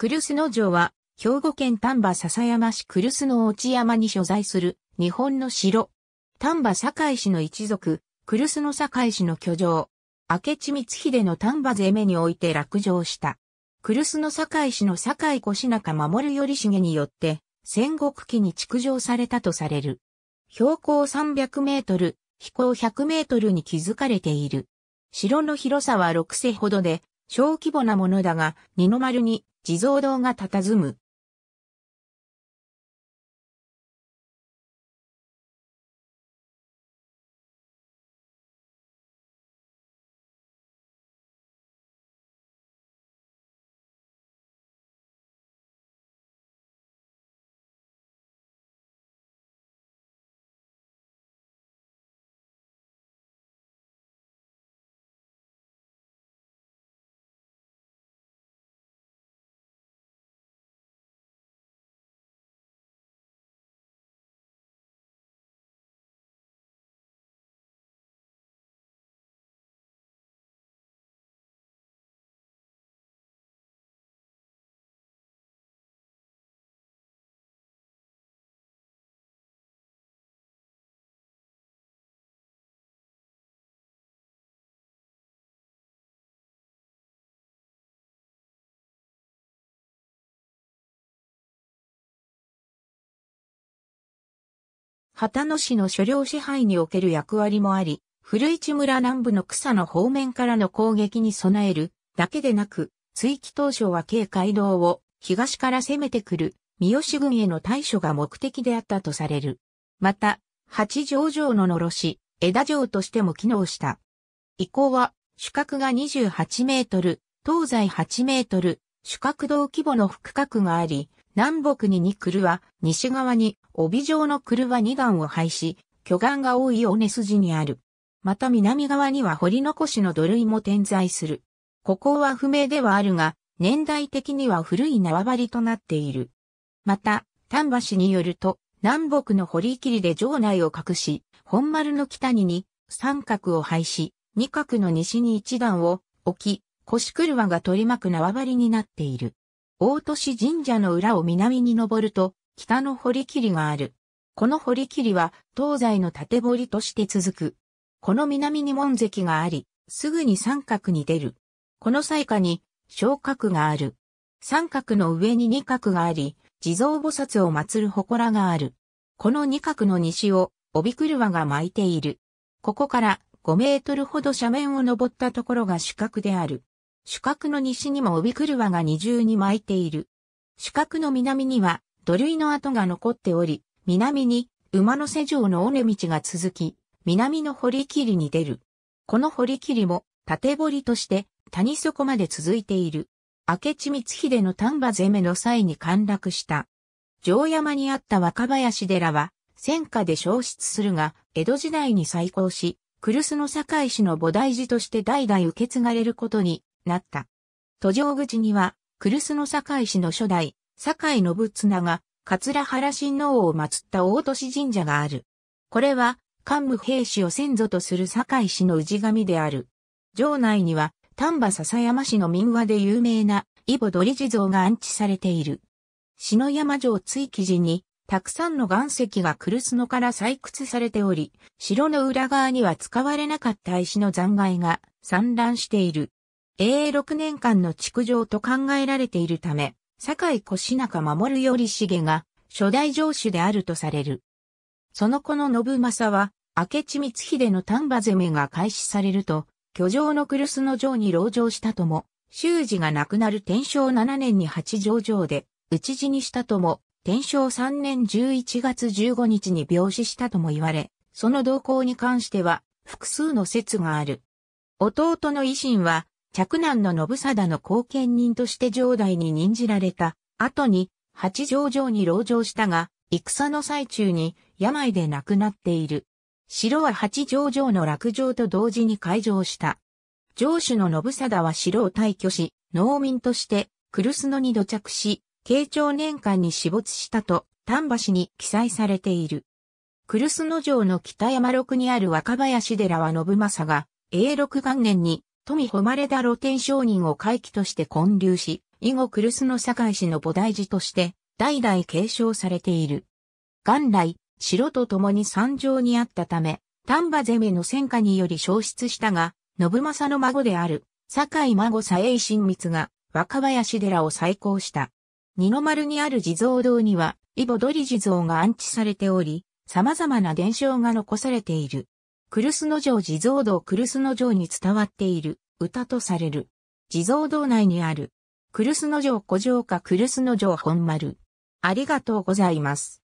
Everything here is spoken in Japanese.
クルスノ城は、兵庫県丹波笹山市クルスノ落山に所在する日本の城。丹波堺市の一族、クルスノ堺市の居城。明智光秀の丹波攻めにおいて落城した。クルスノ堺市の堺越中守頼重によって、戦国期に築城されたとされる。標高300メートル、飛行100メートルに築かれている。城の広さは6世ほどで、小規模なものだが、二の丸に地蔵堂が佇む。旗野市の所領支配における役割もあり、古市村南部の草の方面からの攻撃に備えるだけでなく、追記当初は軽戒道を東から攻めてくる三好軍への対処が目的であったとされる。また、八条城の呪し、枝城としても機能した。以降は、主角が28メートル、東西8メートル、主角道規模の区角があり、南北に2クルは西側に帯状の車2岩を廃し、巨岩が多い尾根筋にある。また南側には掘り残しの土塁も点在する。ここは不明ではあるが、年代的には古い縄張りとなっている。また、丹波市によると、南北の堀切で城内を隠し、本丸の北にに三角を廃し、二角の西に一段を置き、腰車が取り巻く縄張りになっている。大都市神社の裏を南に登ると、北の堀切がある。この堀切は東西の縦堀として続く。この南に門跡があり、すぐに三角に出る。この最下に小角がある。三角の上に二角があり、地蔵菩薩を祀る祠がある。この二角の西を帯車が巻いている。ここから5メートルほど斜面を登ったところが主角である。主角の西にも帯車が二重に巻いている。主角の南には土塁の跡が残っており、南に馬の瀬城の尾根道が続き、南の堀切に出る。この堀切も縦堀として谷底まで続いている。明智光秀の丹波攻めの際に陥落した。城山にあった若林寺は戦火で消失するが、江戸時代に再興し、来栖の堺市の菩提寺として代々受け継がれることになった。途上口には、来栖の堺市の初代、坂井信綱が、桂原親王を祀った大都市神社がある。これは、官武平氏を先祖とする堺氏の氏神である。城内には、丹波笹山氏の民話で有名な、イボドリ地蔵が安置されている。篠山城追記時に、たくさんの岩石が来るのから採掘されており、城の裏側には使われなかった石の残骸が散乱している。永永6年間の築城と考えられているため、坂井越中守頼重が初代城主であるとされる。その子の信正は、明智光秀の丹波攻めが開始されると、居城の来栖の城に籠城したとも、修二が亡くなる天正7年に八条城で、討ち死にしたとも、天正3年11月15日に病死したとも言われ、その動向に関しては、複数の説がある。弟の維新は、嫡男の信貞の後見人として城代に任じられた後に八条城に籠城したが、戦の最中に病で亡くなっている。城は八条城の落城と同時に開城した。城主の信貞は城を退去し、農民として来栖野に土着し、慶長年間に死没したと丹波市に記載されている。来栖野城の北山六にある若林寺は信政が永禄元年に富誉れた露天商人を回帰として建立し、以後来栖の堺市の菩提寺として、代々継承されている。元来、城と共に山上にあったため、丹波攻めの戦火により消失したが、信政の孫である、堺孫左衛新密が、若林寺を再興した。二の丸にある地蔵堂には、イボドリ地蔵が安置されており、様々な伝承が残されている。クルスノ城地蔵堂クルスノ城に伝わっている歌とされる。地蔵堂内にある、クルスノ城古城かクルスノ城本丸。ありがとうございます。